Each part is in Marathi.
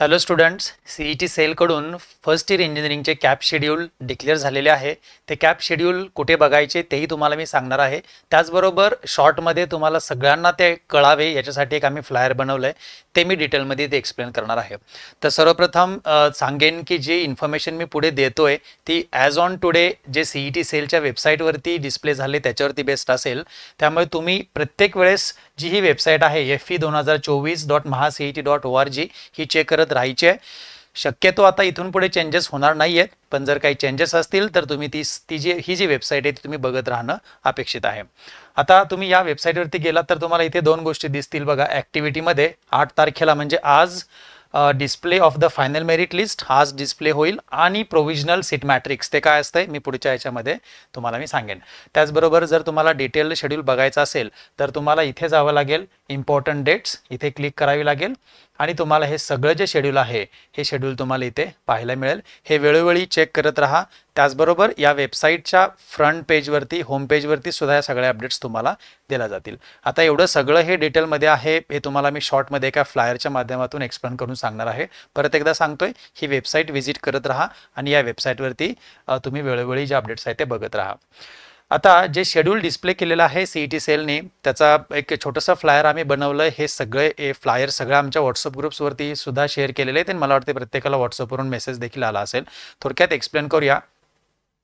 hello students C E T सेलकडून फर्स्ट इयर इंजिनिअरिंगचे कॅप शेड्यूल डिक्लेअर झालेले आहे ते कॅप शेड्यूल कुठे बघायचे तेही तुम्हाला मी सांगणार आहे त्याचबरोबर शॉर्टमध्ये तुम्हाला सगळ्यांना ते कळावे याच्यासाठी एक आम्ही फ्लायर बनवलं आहे ते मी डिटेलमध्ये ते एक्सप्लेन करणार आहे तर सर्वप्रथम सांगेन की जी इन्फॉर्मेशन मी पुढे देतो आहे ती ॲज ऑन टुडे जे सी ई टी सेलच्या वेबसाईटवरती डिस्प्ले झाले त्याच्यावरती बेस्ट असेल त्यामुळे तुम्ही प्रत्येक वेळेस जी ही वेबसाईट आहे एफ ई e दोन हजार चोवीस dot Maha C E T dot O R G ही चेक करत त्यात राहायची आहे शक्यतो आता इथून पुढे चेंजेस होणार नाही आहेत पण जर काही चेंजेस असतील तर तुम्ही ती ती जी ही जी वेबसाईट आहे ती तुम्ही बघत राहणं अपेक्षित आहे आता तुम्ही या वेबसाईटवरती गेलात तर तुम्हाला इथे दोन गोष्टी दिसतील बघा ॲक्टिव्हिटीमध्ये आठ तारखेला म्हणजे आज display of the final merit list हाच डिस्प्ले होईल आणि प्रोव्हिजनल सीट मॅट्रिक्स ते काय असतंय मी पुढच्या याच्यामध्ये तुम्हाला मी सांगेन त्याचबरोबर जर तुम्हाला डिटेल शेड्यूल बघायचा असेल तर तुम्हाला इथे जावं लागेल इम्पॉर्टंट डेट्स इथे क्लिक करावी लागेल आणि तुम्हाला हे सगळं जे शेड्यूल आहे हे शेड्यूल तुम्हाला इथे पाहायला मिळेल हे वेळोवेळी चेक करत राहा त्याचबरोबर या वेबसाईटच्या फ्रंट पेजवरती होम पेजवरती सुद्धा या सगळ्या अपडेट्स तुम्हाला दिल्या जातील आता एवढं सगळं हे डिटेलमध्ये आहे हे तुम्हाला मी शॉर्टमध्ये एका फ्लायरच्या माध्यमातून एक्सप्लेन करून सांगणार आहे परत एकदा सांगतोय ही वेबसाईट व्हिजिट करत राहा आणि या वेबसाईटवरती तुम्ही वेळोवेळी जे अपडेट्स आहेत ते बघत राहा आता जे शेड्यूल डिस्प्ले केलेलं आहे सी ई टी सेलने त्याचा एक छोटंसं फ्लायर आम्ही बनवलं हे सगळे ए फ्लायर सगळं आमच्या व्हॉट्सअप ग्रुप्सवरती सुद्धा शेअर केलेले आहेत आणि मला वाटते प्रत्येकाला व्हॉट्सअपवरून मेसेज देखील आला असेल थोडक्यात एक्सप्लेन करूया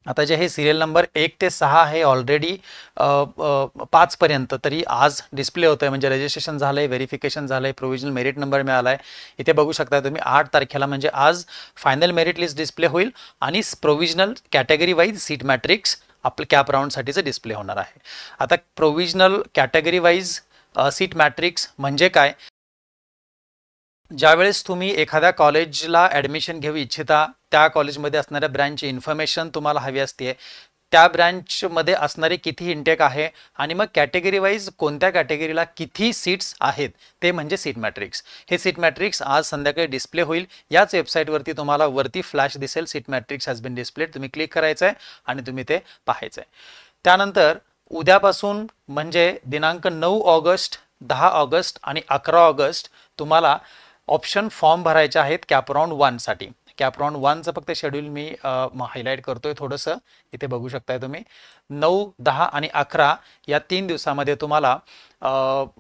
आता जे हे सिरियल नंबर एक ते सहा हे ऑलरेडी पाचपर्यंत तरी आज डिस्प्ले होतं आहे म्हणजे रजिस्ट्रेशन झालं आहे व्हेरिफिकेशन झालं आहे प्रोव्हिजनल मेरिट नंबर मिळाला आहे इथे बघू शकता तुम्ही आठ तारखेला म्हणजे आज फायनल मेरिट लिस्ट डिस्प्ले होईल आणि provisional category wise seat matrix आपलं कॅप राऊंडसाठीचं डिस्प्ले होणार आहे आता provisional category wise seat matrix म्हणजे काय ज्यावेळेस तुम्ही एखाद्या कॉलेजला ॲडमिशन घेऊ इच्छिता त्या कॉलेजमध्ये असणाऱ्या ब्रँचची इन्फॉर्मेशन तुम्हाला हवी असते त्या ब्रँचमध्ये असणारे किती इंटेक आहे आणि मग कॅटेगरी वाईज कोणत्या कॅटेगरीला किती सीट्स आहेत ते म्हणजे सीट मॅट्रिक्स हे सीट मॅट्रिक्स आज संध्याकाळी डिस्प्ले होईल याच वेबसाईटवरती तुम्हाला वरती फ्लॅश दिसेल seat matrix has been display तुम्ही क्लिक करायचं आहे आणि तुम्ही ते पाहायचं आहे त्यानंतर उद्यापासून म्हणजे दिनांक नऊ ऑगस्ट दहा ऑगस्ट आणि अकरा ऑगस्ट तुम्हाला ऑप्शन फॉर्म भरायचे आहेत साठी वनसाठी कॅपराऊंड वनचं फक्त शेड्यूल मी हायलाईट करतोय थोडंसं इथे बघू शकताय तुम्ही नऊ दहा आणि अकरा या तीन दिवसामध्ये तुम्हाला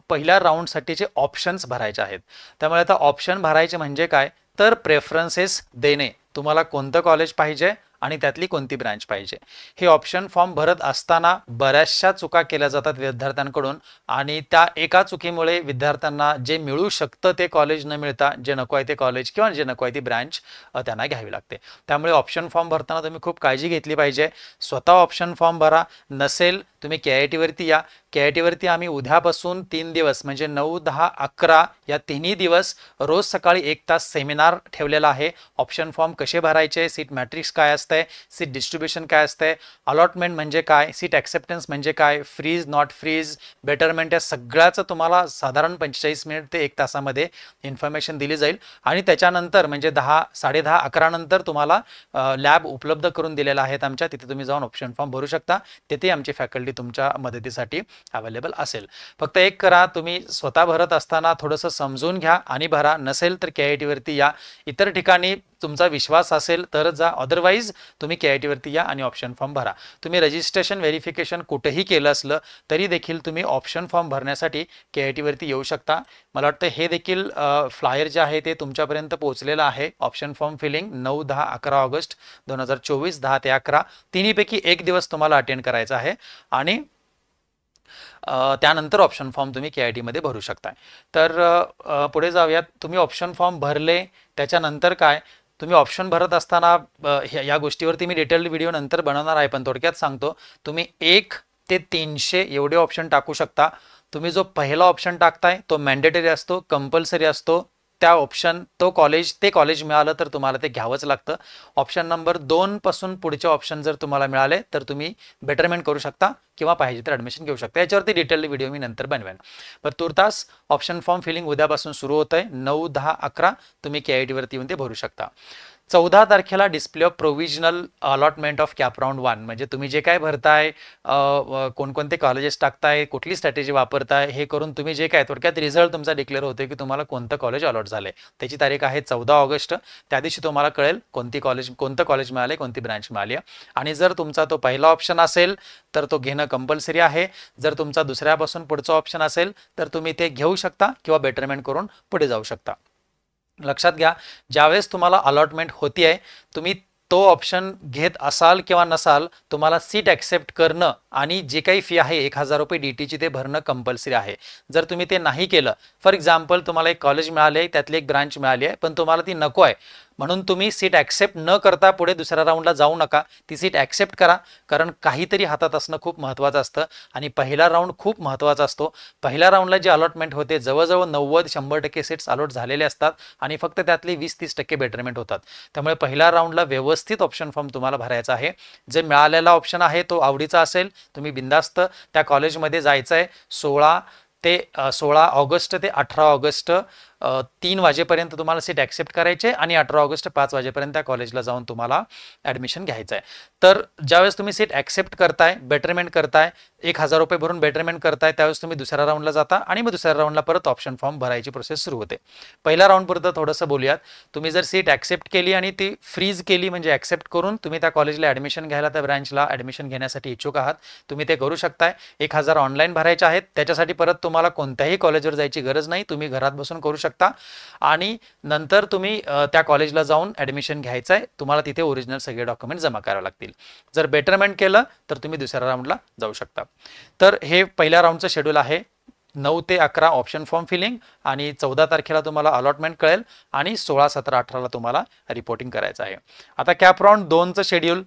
पहिल्या राऊंडसाठीचे ऑप्शन्स भरायचे आहेत त्यामुळे आता ऑप्शन भरायचे म्हणजे काय तर प्रेफरन्सेस देणे तुम्हाला कोणतं कॉलेज पाहिजे आणि त्यातली कोणती ब्रांच पाहिजे हे ऑप्शन फॉर्म भरत असताना बऱ्याचशा चुका केल्या जातात विद्यार्थ्यांकडून आणि त्या एका चुकीमुळे विद्यार्थ्यांना जे मिळू शकतं ते कॉलेज न मिळता जे नको आहे ते कॉलेज किंवा जे नको आहे ती ब्रँच त्यांना घ्यावी लागते त्यामुळे ऑप्शन फॉर्म भरताना तुम्ही खूप काळजी घेतली पाहिजे स्वतः ऑप्शन फॉर्म भरा नसेल तुम्ही के आय टीवरती या के आय टीवरती आम्ही उद्यापासून तीन दिवस म्हणजे नऊ दहा अकरा या तिन्ही दिवस रोज सकाळी एक तास सेमिनार ठेवलेला आहे ऑप्शन फॉर्म कसे भरायचे सीट मॅट्रिक्स काय असतं असतंय सीट डिस्ट्रीब्युशन काय असतंय अलॉटमेंट म्हणजे काय सीट ॲक्सेप्टन्स म्हणजे काय फ्रीज नॉट फ्रीज बेटरमेंट या सगळ्याचं तुम्हाला साधारण पंचेचाळीस मिनिट ते एक तासामध्ये इन्फॉर्मेशन दिली जाईल आणि त्याच्यानंतर म्हणजे दहा साडे दहा नंतर तुम्हाला लॅब उपलब्ध करून दिलेला आहेत आमच्या तिथे तुम्ही जाऊन ऑप्शन फॉर्म भरू शकता तिथे आमची फॅकल्टी तुमच्या मदतीसाठी अवेलेबल असेल फक्त एक करा तुम्ही स्वतः भरत असताना थोडंसं समजून घ्या आणि भरा नसेल तर के आय टीवरती या इतर ठिकाणी तुमचा विश्वास असेल तर जा अदरवाईज तुम्ही के आय टीवरती या आणि ऑप्शन फॉर्म भरा तुम्ही रजिस्ट्रेशन व्हेरिफिकेशन कुठेही केलं असलं तरी देखील तुम्ही ऑप्शन फॉर्म भरण्यासाठी के आय टीवरती येऊ शकता मला वाटतं हे देखील फ्लायर जे आहे ते तुमच्यापर्यंत पोहोचलेलं आहे ऑप्शन फॉर्म फिलिंग नऊ दहा अकरा ऑगस्ट दोन हजार चोवीस दहा ते अकरा तिन्हीपैकी एक दिवस तुम्हाला अटेंड करायचा आहे आणि त्यानंतर ऑप्शन फॉर्म तुम्ही के आय टीमध्ये भरू शकता तर पुढे जाऊयात तुम्ही ऑप्शन फॉर्म भरले त्याच्यानंतर काय तुम्ही ऑप्शन भरत असताना या गोष्टीवरती मी डिटेल्ड व्हिडिओ नंतर बनवणार आहे पण थोडक्यात सांगतो तुम्ही एक ते तीनशे एवढे ऑप्शन टाकू शकता तुम्ही जो पहिला ऑप्शन टाकताय तो मॅन्डेटरी असतो कंपल्सरी असतो त्या ऑप्शन तो कॉलेज ते कॉलेज मिळालं तर तुम्हाला ते घ्यावंच लागतं ऑप्शन नंबर दोनपासून पुढचे ऑप्शन जर तुम्हाला मिळाले तर तुम्ही बेटरमेंट करू शकता किंवा पाहिजे तर ॲडमिशन घेऊ शकता याच्यावरती डिटेल व्हिडिओ मी नंतर बनवेन पण तुर्तास ऑप्शन फॉर्म फिलिंग उद्यापासून सुरू होतं आहे नऊ दहा अकरा तुम्ही के आय डीवरती येऊन ते भरू शकता चौदा तारखेला display of provisional allotment of CAP round one म्हणजे तुम्ही जे काय भरताय कोणकोणते कॉलेजेस टाकताय कुठली स्ट्रॅटेजी वापरताय हे करून तुम्ही जे काय थोडक्यात रिझल्ट तुमचा डिक्लेअर होतो की तुम्हाला कोणतं कॉलेज अलॉट झालं त्याची तारीख आहे चौदा ऑगस्ट त्या दिवशी तुम्हाला कळेल कोणती कॉलेज कोणतं कॉलेज मिळाले कोणती ब्रँच मिळाली आहे आणि जर तुमचा तो पहिला ऑप्शन असेल तर तो घेणं कंपल्सरी आहे जर तुमचा दुसऱ्यापासून पुढचा ऑप्शन असेल तर तुम्ही ते घेऊ शकता किंवा बेटरमेंट करून पुढे जाऊ शकता लक्षात घ्या ज्यावेळेस तुम्हाला अलॉटमेंट होती आहे तुम्ही तो ऑप्शन घेत असाल किंवा नसाल तुम्हाला सीट ॲक्सेप्ट करणं आणि जे काही फी आहे एक हजार रुपये डी टीची ते भरणं कंपल्सरी आहे जर तुम्ही ते नाही केलं फॉर एक्झाम्पल तुम्हाला एक कॉलेज मिळाले त्यातली एक ब्रांच मिळाली आहे पण तुम्हाला ती नको आहे म्हणून तुम्ही सीट ॲक्सेप्ट न करता पुढे दुसऱ्या राऊंडला जाऊ नका ती सीट ॲक्सेप्ट करा कारण काहीतरी हातात असणं खूप महत्त्वाचं असतं आणि पहिला राऊंड खूप महत्त्वाचा असतो पहिल्या राऊंडला जे अलॉटमेंट होते जवळजवळ नव्वद शंभर टक्के सीट्स अलॉट झालेले असतात आणि फक्त त्यातले वीस तीस टक्के बेटरमेंट होतात त्यामुळे पहिल्या राऊंडला व्यवस्थित ऑप्शन फॉर्म तुम्हाला भरायचा आहे जे मिळालेला ऑप्शन आहे तो आवडीचा असेल तुम्ही बिंदास्त त्या कॉलेजमध्ये जायचं आहे सोळा ते सोळा ऑगस्ट ते अठरा ऑगस्ट तीन वाजेपर्यंत तुम्हाला सीट ॲक्सेप्ट करायचे आणि अठरा ऑगस्ट पाच वाजेपर्यंत त्या कॉलेजला जाऊन तुम्हाला ॲडमिशन घ्यायचं आहे तर ज्यावेळेस तुम्ही सीट ॲक्सेप्ट करताय बेटरमेंट करताय एक हजार रुपये भरून बेटरमेंट करताय त्यावेळेस तुम्ही दुसऱ्या राऊंडला जाता आणि मग दुसऱ्या राऊंडला परत ऑप्शन फॉर्म भरायची प्रोसेस सुरू होते पहिल्या राऊंडपर्यंत थोडंसं बोलूयात तुम्ही जर सीट ॲक्सेप्ट केली आणि ती फ्रीज केली म्हणजे ॲक्सेप्ट करून तुम्ही त्या कॉलेजला ॲडमिशन घ्यायला त्या ब्रँचला ॲडमिशन घेण्यासाठी इच्छुक आहात तुम्ही ते करू शकताय एक हजार ऑनलाईन भरायचे आहेत त्याच्यासाठी परत तुम्हाला कोणत्याही कॉलेजवर जायची गरज नाही तुम्ही घरात बसून करू शकता शकता आणि नंतर तुम्ही त्या कॉलेजला जाऊन ॲडमिशन घ्यायचं आहे तुम्हाला तिथे ओरिजिनल सगळे डॉक्युमेंट जमा करावे लागतील जर बेटरमेंट केलं तर तुम्ही दुसऱ्या राऊंडला जाऊ शकता तर हे पहिल्या राऊंडचं शेड्यूल आहे नऊ ते अकरा ऑप्शन फॉर्म फिलिंग आणि चौदा तारखेला तुम्हाला अलॉटमेंट कळेल आणि सोळा सतरा अठराला तुम्हाला रिपोर्टिंग करायचं आहे आता कॅप राऊंड दोनचं शेड्यूल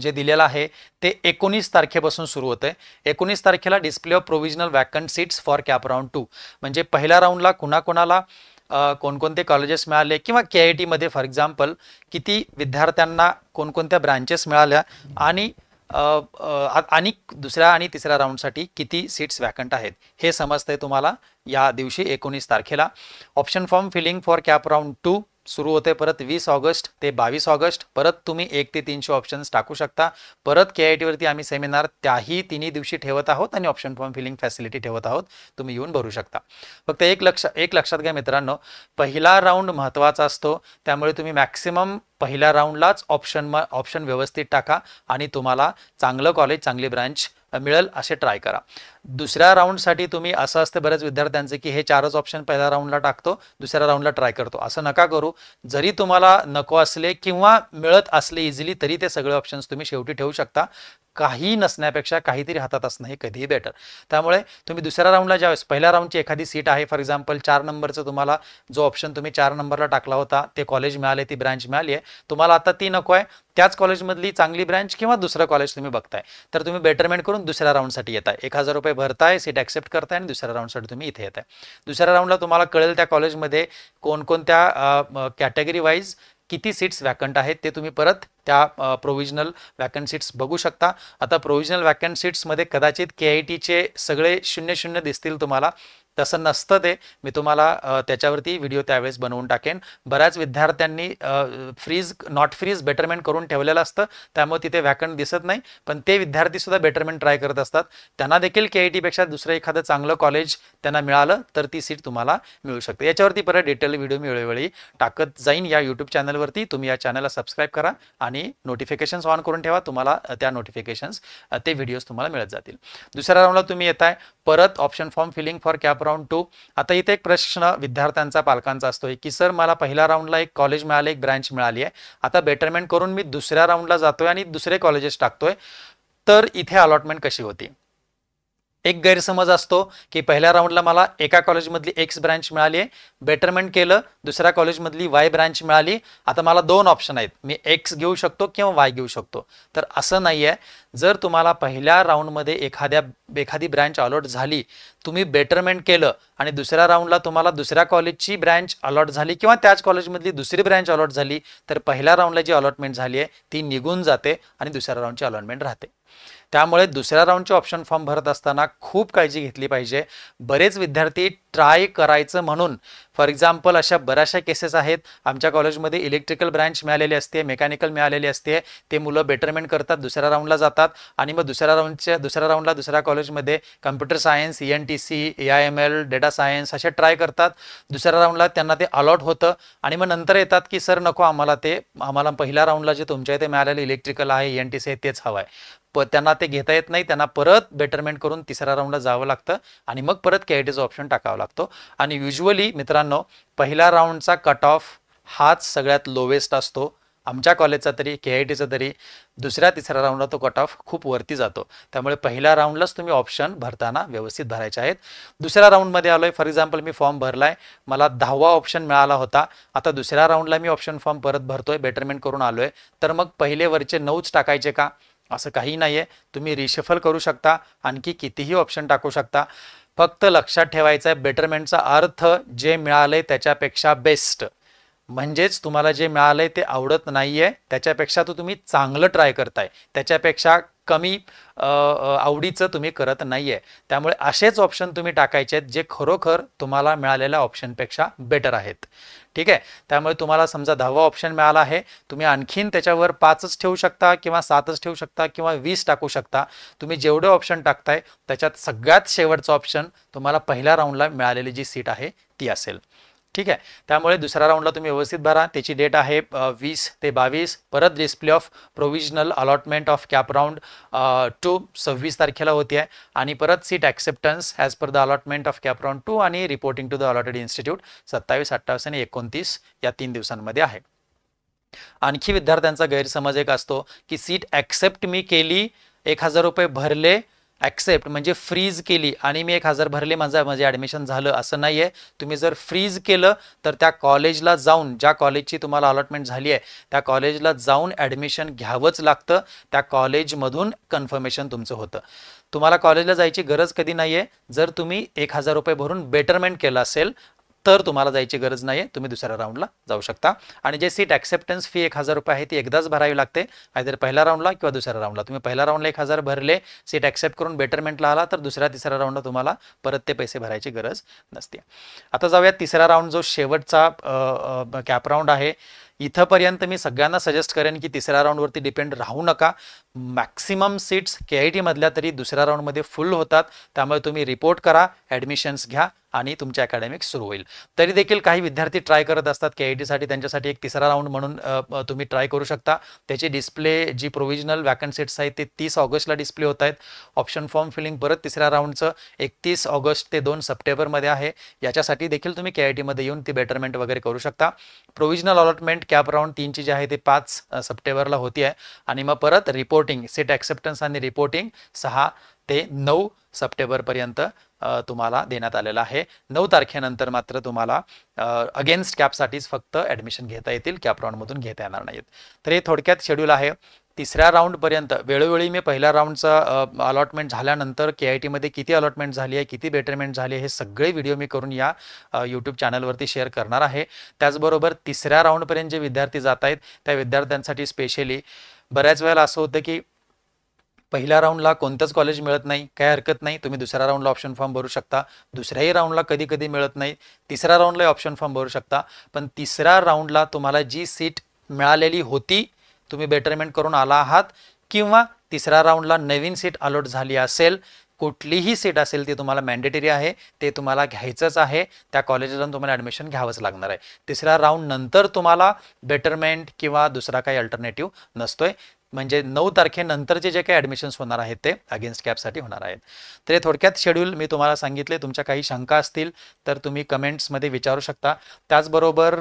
जे दिलेलं आहे ते एकोणीस तारखेपासून सुरू होतं आहे एकोणीस तारखेला display of provisional vacant seats for CAP round two म्हणजे पहिल्या राऊंडला कुणाकुणाला कोणकोणते कॉलेजेस मिळाले किंवा के आय टीमध्ये फॉर एक्झाम्पल किती विद्यार्थ्यांना कोणकोणत्या ब्रांचेस मिळाल्या आणि आणि दुसऱ्या आणि तिसऱ्या राऊंडसाठी किती सीट्स वॅकंट आहेत हे समजतंय तुम्हाला या दिवशी एकोणीस तारखेला option form filling for CAP round two सुरू होते परत वीस ऑगस्ट ते बावीस ऑगस्ट परत तुम्ही एक ते तीनशे ऑप्शन्स टाकू शकता परत के आय टीवरती आम्ही सेमिनार त्याही तिन्ही दिवशी ठेवत आहोत आणि ऑप्शन फॉर्म फिलिंग फॅसिलिटी ठेवत आहोत तुम्ही येऊन भरू शकता फक्त एक लक्ष एक लक्षात घ्या मित्रांनो पहिला राऊंड महत्त्वाचा असतो त्यामुळे तुम्ही मॅक्सिमम पहिल्या राऊंडलाच ऑप्शन म ऑप्शन व्यवस्थित टाका आणि तुम्हाला चांगलं कॉलेज चांगली ब्रँच मिळेल असे ट्राय करा दुसऱ्या राऊंडसाठी तुम्ही असं असते बऱ्याच विद्यार्थ्यांचं की हे चारच ऑप्शन पहिल्या राऊंडला टाकतो दुसऱ्या राऊंडला ट्राय करतो असं नका करू जरी तुम्हाला नको असले किंवा मिळत असले इझिली तरी ते सगळे ऑप्शन्स तुम्ही शेवटी ठेवू शकता काही नसण्यापेक्षा काहीतरी हातात असणं हे कधीही बेटर त्यामुळे तुम्ही दुसऱ्या राऊंडला ज्यावेळेस पहिल्या राऊंडची एखादी सीट आहे फॉर एक्झाम्पल चार नंबरचं तुम्हाला जो ऑप्शन तुम्ही चार नंबरला टाकला होता ते कॉलेज मिळाले ती ब्रँच मिळाली आहे तुम्हाला आता ती नको आहे त्याच कॉलेजमधली चांगली ब्रँच किंवा दुसरं कॉलेज तुम्ही बघताय तर तुम्ही बेटरमेंट करून दुसऱ्या राऊंडसाठी येताय एक हजार रुपये भरताय सीट ॲक्सेप्ट करताय आणि दुसऱ्या राऊंडसाठी तुम्ही इथे येताय दुसऱ्या राऊंडला तुम्हाला कळेल त्या कॉलेजमध्ये कोणकोणत्या कॅटेगरी वाईज किती सीट्स वॅकंट आहेत ते तुम्ही परत त्या प्रोविजनल वॅकंट सीट्स बघू शकता आता प्रोव्हिजनल सीट्स सीट्समध्ये कदाचित के आय टीचे सगळे शून्य शून्य दिसतील तुम्हाला तसं नसतं ते मी तुम्हाला त्याच्यावरती व्हिडिओ त्यावेळेस बनवून टाकेन बऱ्याच विद्यार्थ्यांनी फ्रीज नॉट फ्रीज बेटरमेंट करून ठेवलेलं असतं त्यामुळे तिथे व्याकरण दिसत नाही पण ते विद्यार्थीसुद्धा बेटरमेंट ट्राय करत असतात त्यांना देखील के आय टीपेक्षा दुसरं एखादं चांगलं कॉलेज त्यांना मिळालं तर ती सीट तुम्हाला मिळू शकते याच्यावरती परत डिटेल व्हिडिओ मी वेळोवेळी टाकत जाईन या यूट्यूब चॅनलवरती तुम्ही या चॅनलला सबस्क्राईब करा आणि नोटिफिकेशन्स ऑन करून ठेवा तुम्हाला त्या नोटिफिकेशन्स ते व्हिडिओज तुम्हाला मिळत जातील दुसऱ्या राऊंडला तुम्ही येत आहे परत option form filling for CAP round two आता इथे एक प्रश्न विद्यार्थ्यांचा पालकांचा असतोय की सर मला पहिल्या राऊंडला एक कॉलेज मिळाले एक ब्रँच मिळाली आहे आता बेटरमेंट करून मी दुसऱ्या राऊंडला जातोय आणि दुसरे कॉलेजेस टाकतोय तर इथे अलॉटमेंट कशी होती एक गैरसमज असतो की पहिल्या राऊंडला मला एका कॉलेजमधली एक्स ब्रँच मिळाली आहे बेटरमेंट केलं दुसऱ्या कॉलेजमधली वाय ब्रँच मिळाली आता मला दोन ऑप्शन आहेत मी एक्स घेऊ शकतो किंवा वाय घेऊ शकतो तर असं नाही आहे जर तुम्हाला पहिल्या राऊंडमध्ये एखाद्या एखादी ब्रँच अलॉट झाली तुम्ही बेटरमेंट केलं आणि दुसऱ्या राऊंडला तुम्हाला दुसऱ्या कॉलेजची ब्रँच अलॉट झाली किंवा त्याच कॉलेजमधली दुसरी ब्रँच अलॉट झाली तर पहिल्या राऊंडला जी अलॉटमेंट झाली आहे ती निघून जाते आणि दुसऱ्या राऊंडची अलॉटमेंट राहते त्यामुळे दुसऱ्या राऊंडचे ऑप्शन फॉर्म भरत असताना खूप काळजी घेतली पाहिजे बरेच विद्यार्थी ट्राय करायचं म्हणून फॉर एक्झाम्पल अशा बऱ्याचशा केसेस आहेत आमच्या कॉलेजमध्ये इलेक्ट्रिकल ब्रँच मिळालेली असते मेकॅनिकल मिळालेली असते ते मुलं बेटरमेंट करतात दुसऱ्या राऊंडला जातात आणि मग दुसऱ्या राऊंडच्या दुसऱ्या राऊंडला दुसऱ्या कॉलेजमध्ये computer science E N T C A I M L data science असे ट्राय करतात दुसऱ्या राऊंडला त्यांना ते अलॉट होतं आणि मग नंतर येतात की सर नको आम्हाला ते आम्हाला पहिल्या राऊंडला जे तुमच्या इथे मिळालेलं इलेक्ट्रिकल आहे ई एन टी सी आहे तेच हवं आहे प त्यांना ते घेता येत नाही त्यांना परत बेटरमेंट करून तिसऱ्या राऊंडला जावं लागतं आणि मग परत टीचं ऑप्शन टाकावा लागतो आणि युजली मित्रांनो पहिला राऊंडचा कट ऑफ हाच सगळ्यात लोवेस्ट असतो आमच्या कॉलेजचा तरी के आय टीचा तरी दुसऱ्या तिसऱ्या राऊंडला तो कट ऑफ खूप वरती जातो त्यामुळे पहिल्या राऊंडलाच तुम्ही ऑप्शन भरताना व्यवस्थित भरायचे आहेत दुसऱ्या राऊंडमध्ये आलो आहे फॉर एक्झाम्पल मी फॉर्म भरला आहे मला दहावा ऑप्शन मिळाला होता आता दुसऱ्या राऊंडला मी ऑप्शन फॉर्म परत भरतोय बेटरमेंट करून आलो आहे तर मग वरचे नऊच टाकायचे का असं काही नाही आहे तुम्ही रिशफल करू शकता आणखी कितीही ऑप्शन टाकू शकता फक्त लक्षात ठेवायचं आहे बेटरमेंटचा अर्थ जे आहे त्याच्यापेक्षा बेस्ट म्हणजेच तुम्हाला जे मिळालंय ते आवडत नाही आहे त्याच्यापेक्षा तो तुम्ही चांगलं ट्राय करताय त्याच्यापेक्षा कमी आवडीचं तुम्ही करत नाही आहे त्यामुळे असेच ऑप्शन तुम्ही टाकायचे आहेत जे खरोखर तुम्हाला मिळालेल्या ऑप्शनपेक्षा बेटर आहेत ठीक आहे त्यामुळे तुम्हाला समजा दहावा ऑप्शन मिळाला आहे तुम्ही आणखीन त्याच्यावर पाचच ठेवू शकता किंवा सातच ठेवू शकता किंवा वीस टाकू शकता तुम्ही जेवढे ऑप्शन टाकताय त्याच्यात सगळ्यात शेवटचं ऑप्शन तुम्हाला पहिल्या राऊंडला मिळालेली जी सीट आहे ती असेल ठीक आहे त्यामुळे दुसऱ्या राऊंडला तुम्ही व्यवस्थित भरा त्याची डेट आहे वीस ते बावीस परत display of provisional allotment of CAP round two सव्वीस तारखेला होती आहे आणि परत seat acceptance as per the allotment of CAP round two आणि reporting to the allotted institute सत्तावीस अठ्ठावीस आणि एकोणतीस या तीन दिवसांमध्ये आहे आणखी विद्यार्थ्यांचा गैरसमज एक असतो की सीट ॲक्सेप्ट मी केली एक हजार रुपये भरले ॲक्सेप्ट म्हणजे फ्रीज केली आणि मी एक हजार भरले माझं माझे ॲडमिशन झालं असं नाही आहे तुम्ही जर फ्रीज केलं तर त्या कॉलेजला जाऊन ज्या कॉलेजची तुम्हाला अलॉटमेंट झाली आहे त्या कॉलेजला जाऊन ॲडमिशन घ्यावंच लागतं त्या कॉलेजमधून कन्फर्मेशन तुमचं होतं तुम्हाला कॉलेजला जायची गरज कधी नाही आहे जर तुम्ही एक हजार रुपये भरून बेटरमेंट केलं असेल तर तुम्हाला जायची गरज नाही आहे तुम्ही दुसऱ्या राऊंडला जाऊ शकता आणि जे सीट ॲक्सेप्टन्स फी एक हजार रुपये आहे ती एकदाच भरावी लागते काहीतरी पहिल्या राऊंडला किंवा दुसऱ्या राऊंडला तुम्ही पहिल्या राऊंडला एक हजार भरले सीट ॲक्सेप्ट करून बेटरमेंटला आला तर दुसऱ्या तिसऱ्या राऊंडला तुम्हाला परत ते पैसे भरायची गरज नसते आता जाऊया तिसरा राऊंड जो शेवटचा कॅप राऊंड आहे इथंपर्यंत मी सगळ्यांना सजेस्ट करेन की तिसऱ्या राऊंडवरती डिपेंड राहू नका मॅक्सिमम सीट्स के आय टीमधल्या तरी दुसऱ्या राऊंडमध्ये फुल होतात त्यामुळे तुम्ही रिपोर्ट करा ॲडमिशन्स घ्या आणि तुमच्या अकॅडमिक सुरू होईल तरी देखील काही विद्यार्थी ट्राय करत असतात के आय टीसाठी त्यांच्यासाठी एक तिसरा राऊंड म्हणून तुम्ही ट्राय करू शकता त्याची डिस्प्ले जी प्रोव्हिजनल वॅकन सीट्स आहेत ते तीस ऑगस्टला डिस्प्ले होत आहेत ऑप्शन फॉर्म फिलिंग परत तिसऱ्या राऊंडचं एकतीस ऑगस्ट ते दोन सप्टेंबरमध्ये आहे याच्यासाठी देखील तुम्ही के आय टीमध्ये येऊन ती बेटरमेंट वगैरे करू शकता प्रोव्हिजनल अलॉटमेंट कॅप राऊंड तीनची जी आहे ते पाच सप्टेंबरला होती आहे आणि मग परत रिपोर्टिंग सीट ॲक्सेप्टन्स आणि रिपोर्टिंग सहा ते नऊ सप्टेंबरपर्यंत तुम्हाला देण्यात आलेला आहे नऊ तारखेनंतर मात्र तुम्हाला अगेन्स्ट कॅपसाठीच फक्त ॲडमिशन घेता येतील कॅप राऊंडमधून घेता येणार नाहीत तर हे थोडक्यात शेड्यूल आहे तिसऱ्या राऊंडपर्यंत वेळोवेळी मी पहिल्या राऊंडचा अलॉटमेंट झाल्यानंतर के आय टीमध्ये किती अलॉटमेंट झाली आहे किती बेटरमेंट झाली आहे हे सगळे व्हिडिओ मी करून या यूट्यूब चॅनलवरती शेअर करणार आहे त्याचबरोबर तिसऱ्या राऊंडपर्यंत जे विद्यार्थी जात आहेत त्या विद्यार्थ्यांसाठी स्पेशली बऱ्याच वेळेला असं होतं की पहिल्या राऊंडला कोणतंच कॉलेज मिळत नाही काय हरकत नाही तुम्ही दुसऱ्या राऊंडला ऑप्शन फॉर्म भरू शकता दुसऱ्याही राऊंडला कधी कधी मिळत नाही तिसऱ्या राऊंडलाही ऑप्शन फॉर्म भरू शकता पण तिसऱ्या राऊंडला तुम्हाला जी सीट मिळालेली होती तुम्ही बेटरमेंट करून आला आहात किंवा तिसऱ्या राऊंडला नवीन सीट अलॉट झाली असेल कुठलीही सीट असेल ती तुम्हाला मॅन्डेटरी आहे ते तुम्हाला घ्यायचंच आहे त्या कॉलेजला जाऊन तुम्हाला ॲडमिशन घ्यावंच लागणार आहे तिसऱ्या राऊंड नंतर तुम्हाला बेटरमेंट किंवा दुसरा काही अल्टरनेटिव्ह नसतोय म्हणजे नऊ तारखेनंतरचे जे काही ॲडमिशन्स होणार आहेत ते अगेन्स्ट कॅपसाठी होणार आहेत तर हे थोडक्यात शेड्यूल मी तुम्हाला सांगितले तुमच्या काही शंका असतील तर तुम्ही कमेंट्समध्ये विचारू शकता त्याचबरोबर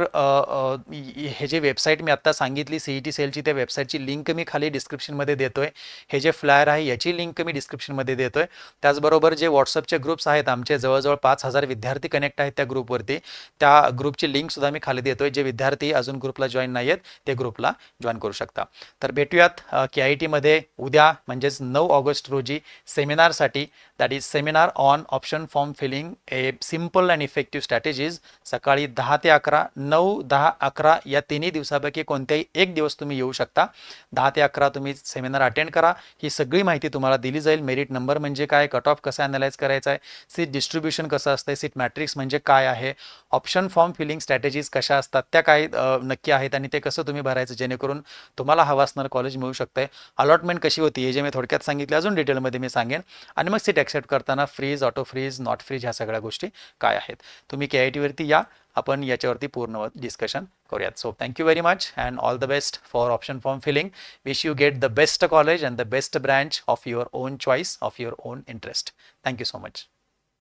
हे जे वेबसाईट मी आत्ता सांगितली सीई टी सेलची त्या वेबसाईटची लिंक मी खाली डिस्क्रिप्शनमध्ये देतो आहे हे जे फ्लायर आहे याची लिंक मी डिस्क्रिप्शनमध्ये देतो आहे त्याचबरोबर जे व्हॉट्सअपचे ग्रुप्स आहेत आमचे जवळजवळ पाच हजार विद्यार्थी कनेक्ट आहेत त्या ग्रुपवरती त्या ग्रुपची लिंकसुद्धा मी खाली देतो आहे जे विद्यार्थी अजून ग्रुपला जॉईन नाही आहेत ते ग्रुपला जॉईन करू शकता तर भेटूयात के आय टीमध्ये उद्या म्हणजेच नऊ ऑगस्ट रोजी सेमिनारसाठी that is seminar on option form filling a simple and effective strategies सकाळी दहा ते अकरा नऊ दहा अकरा या तिन्ही दिवसापैकी कोणत्याही एक दिवस तुम्ही येऊ शकता दहा ते अकरा तुम्ही सेमिनार अटेंड करा ही सगळी माहिती तुम्हाला दिली जाईल मेरिट नंबर म्हणजे काय कट ऑफ कसा अनालाइज करायचा आहे सीट डिस्ट्रीब्युशन कसं असतं सीट मॅट्रिक्स म्हणजे काय आहे ऑप्शन फॉर्म फिलिंग स्ट्रॅटेजीज कशा असतात त्या काय नक्की आहेत आणि ते कसं तुम्ही भरायचं जेणेकरून तुम्हाला हवा असणार कॉलेज मिळू शकते अलॉटमेंट कशी होती हे जे मी थोडक्यात सांगितले अजून डिटेलमध्ये मी सांगेन आणि मग सीट ॲक्सेप्ट करताना freeze auto freeze not freeze ह्या सगळ्या गोष्टी काय आहेत तुम्ही के आय टीवरती या आपण याच्यावरती पूर्ण डिस्कशन करूयात so thank you very much and all the best for option form filling wish you get the best college and the best branch of your own choice of your own interest thank you so much